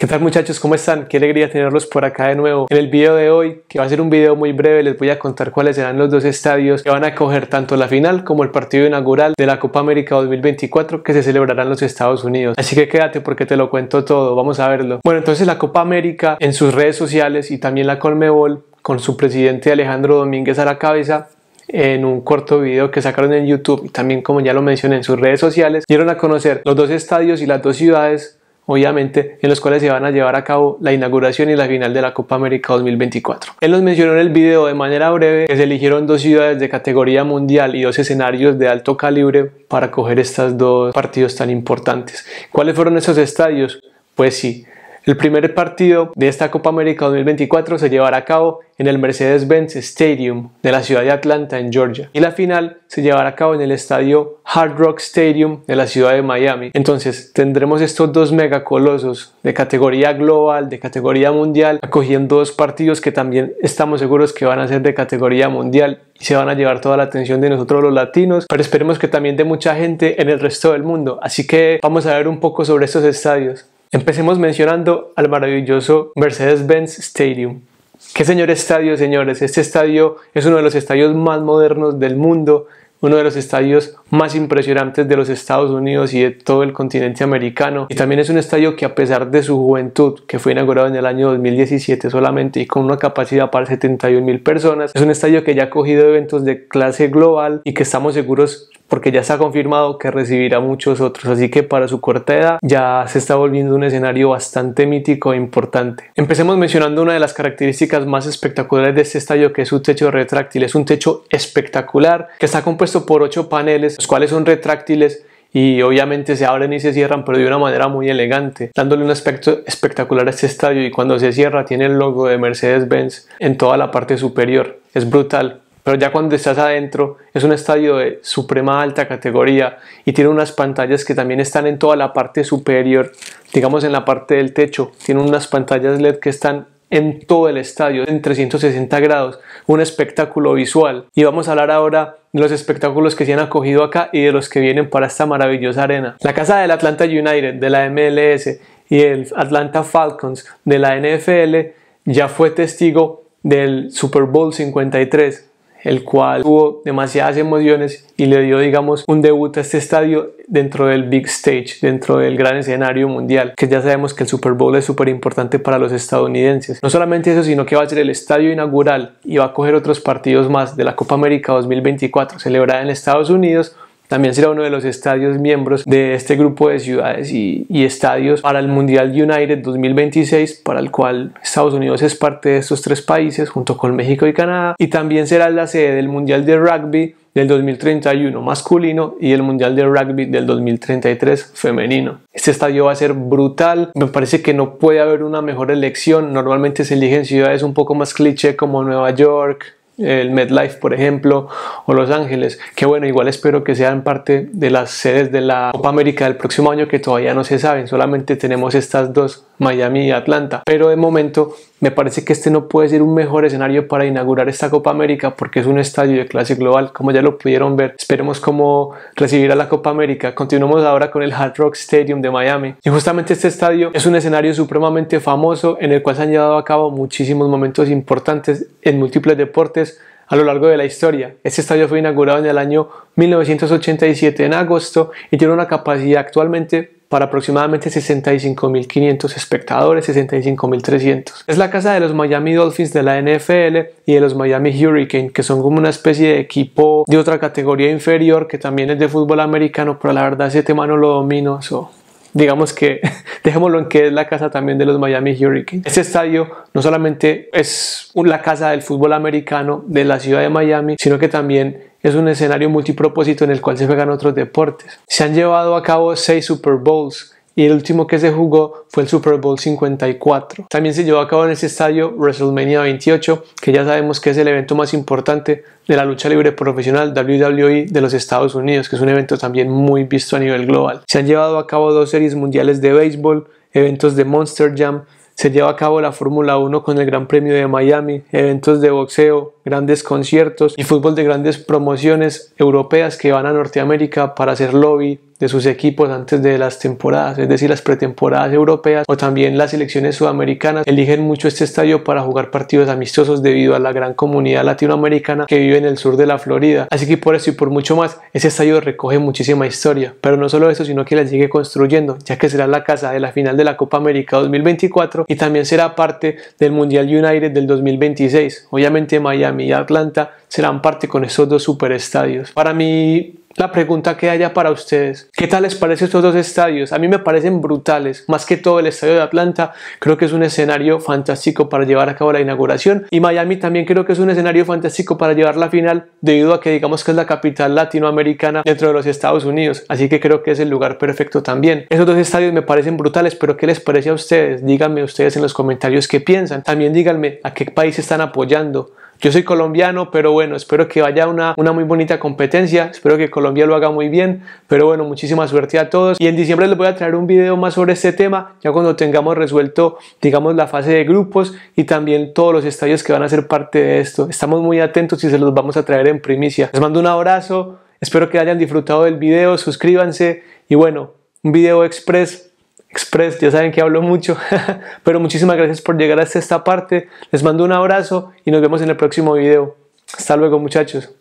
¿Qué tal muchachos? ¿Cómo están? Qué alegría tenerlos por acá de nuevo. En el video de hoy, que va a ser un video muy breve, les voy a contar cuáles serán los dos estadios que van a acoger tanto la final como el partido inaugural de la Copa América 2024 que se celebrará en los Estados Unidos. Así que quédate porque te lo cuento todo, vamos a verlo. Bueno, entonces la Copa América en sus redes sociales y también la Colmebol con su presidente Alejandro Domínguez a la cabeza en un corto video que sacaron en YouTube y también como ya lo mencioné en sus redes sociales, dieron a conocer los dos estadios y las dos ciudades obviamente, en los cuales se van a llevar a cabo la inauguración y la final de la Copa América 2024. Él los mencionó en el video de manera breve que se eligieron dos ciudades de categoría mundial y dos escenarios de alto calibre para coger estos dos partidos tan importantes. ¿Cuáles fueron esos estadios? Pues sí, el primer partido de esta Copa América 2024 se llevará a cabo en el Mercedes-Benz Stadium de la ciudad de Atlanta, en Georgia, y la final se llevará a cabo en el estadio Hard Rock Stadium de la ciudad de Miami. Entonces tendremos estos dos megacolosos de categoría global, de categoría mundial, acogiendo dos partidos que también estamos seguros que van a ser de categoría mundial y se van a llevar toda la atención de nosotros los latinos, pero esperemos que también de mucha gente en el resto del mundo. Así que vamos a ver un poco sobre estos estadios. Empecemos mencionando al maravilloso Mercedes-Benz Stadium. Qué señor estadio, señores. Este estadio es uno de los estadios más modernos del mundo, uno de los estadios más impresionantes de los Estados Unidos y de todo el continente americano. Y también es un estadio que a pesar de su juventud, que fue inaugurado en el año 2017 solamente y con una capacidad para 71 mil personas, es un estadio que ya ha cogido eventos de clase global y que estamos seguros porque ya se ha confirmado que recibirá muchos otros, así que para su corta edad ya se está volviendo un escenario bastante mítico e importante. Empecemos mencionando una de las características más espectaculares de este estadio que es su techo retráctil, es un techo espectacular que está compuesto por ocho paneles, los cuales son retráctiles y obviamente se abren y se cierran pero de una manera muy elegante dándole un aspecto espectacular a este estadio y cuando se cierra tiene el logo de Mercedes-Benz en toda la parte superior es brutal pero ya cuando estás adentro es un estadio de suprema alta categoría y tiene unas pantallas que también están en toda la parte superior, digamos en la parte del techo, tiene unas pantallas LED que están en todo el estadio, en 360 grados, un espectáculo visual. Y vamos a hablar ahora de los espectáculos que se han acogido acá y de los que vienen para esta maravillosa arena. La casa del Atlanta United, de la MLS, y el Atlanta Falcons de la NFL ya fue testigo del Super Bowl 53, el cual tuvo demasiadas emociones y le dio, digamos, un debut a este estadio dentro del big stage, dentro del gran escenario mundial, que ya sabemos que el Super Bowl es súper importante para los estadounidenses. No solamente eso, sino que va a ser el estadio inaugural y va a coger otros partidos más de la Copa América 2024, celebrada en Estados Unidos, también será uno de los estadios miembros de este grupo de ciudades y, estadios para el Mundial United 2026, para el cual Estados Unidos es parte de estos tres países junto con México y Canadá. Y también será la sede del Mundial de Rugby del 2031 masculino y el Mundial de Rugby del 2033 femenino. Este estadio va a ser brutal, me parece que no puede haber una mejor elección, normalmente se eligen ciudades un poco más cliché como Nueva York, el MetLife, por ejemplo, o Los Ángeles, que bueno, igual espero que sean parte de las sedes de la Copa América del próximo año que todavía no se saben, solamente tenemos estas dos, Miami y Atlanta, pero de momento me parece que este no puede ser un mejor escenario para inaugurar esta Copa América porque es un estadio de clase global, como ya lo pudieron ver. Esperemos cómo recibirá la Copa América. Continuamos ahora con el Hard Rock Stadium de Miami. Y justamente este estadio es un escenario supremamente famoso en el cual se han llevado a cabo muchísimos momentos importantes en múltiples deportes a lo largo de la historia. Este estadio fue inaugurado en el año 1987 en agosto y tiene una capacidad actualmente para aproximadamente 65.500 espectadores, 65.300. Es la casa de los Miami Dolphins de la NFL y de los Miami Hurricane, que son como una especie de equipo de otra categoría inferior que también es de fútbol americano, pero la verdad ese tema no lo domino. digamos que dejémoslo en que es la casa también de los Miami Hurricanes. Este estadio no solamente es la casa del fútbol americano de la ciudad de Miami, sino que también es un escenario multipropósito en el cual se juegan otros deportes. Se han llevado a cabo seis Super Bowls y el último que se jugó fue el Super Bowl 54. También se llevó a cabo en ese estadio WrestleMania 28, que ya sabemos que es el evento más importante de la lucha libre profesional WWE de los Estados Unidos, que es un evento también muy visto a nivel global. Se han llevado a cabo dos series mundiales de béisbol, eventos de Monster Jam, se lleva a cabo la Fórmula 1 con el Gran Premio de Miami, eventos de boxeo, grandes conciertos y fútbol de grandes promociones europeas que van a Norteamérica para hacer lobby de sus equipos antes de las temporadas, es decir, las pretemporadas europeas o también las selecciones sudamericanas eligen mucho este estadio para jugar partidos amistosos debido a la gran comunidad latinoamericana que vive en el sur de la Florida. Así que por eso y por mucho más, ese estadio recoge muchísima historia, pero no solo eso, sino que la sigue construyendo, ya que será la casa de la final de la Copa América 2024 y también será parte del Mundial United del 2026. Obviamente Miami y Atlanta serán parte con esos dos superestadios. Para mí la pregunta que haya para ustedes. ¿Qué tal les parece estos dos estadios? A mí me parecen brutales. Más que todo el estadio de Atlanta, creo que es un escenario fantástico para llevar a cabo la inauguración. Y Miami también creo que es un escenario fantástico para llevar la final, debido a que digamos que es la capital latinoamericana dentro de los Estados Unidos. Así que creo que es el lugar perfecto también. Esos dos estadios me parecen brutales, pero ¿qué les parece a ustedes? Díganme ustedes en los comentarios qué piensan. También díganme a qué país están apoyando yo soy colombiano, pero bueno, espero que vaya una, muy bonita competencia, espero que Colombia lo haga muy bien, pero bueno, muchísima suerte a todos. Y en diciembre les voy a traer un video más sobre este tema, ya cuando tengamos resuelto, digamos, la fase de grupos y también todos los estadios que van a ser parte de esto. Estamos muy atentos y se los vamos a traer en primicia. Les mando un abrazo, espero que hayan disfrutado del video, suscríbanse y bueno, un video express Express, ya saben que hablo mucho, pero muchísimas gracias por llegar hasta esta parte. Les mando un abrazo y nos vemos en el próximo video. Hasta luego muchachos.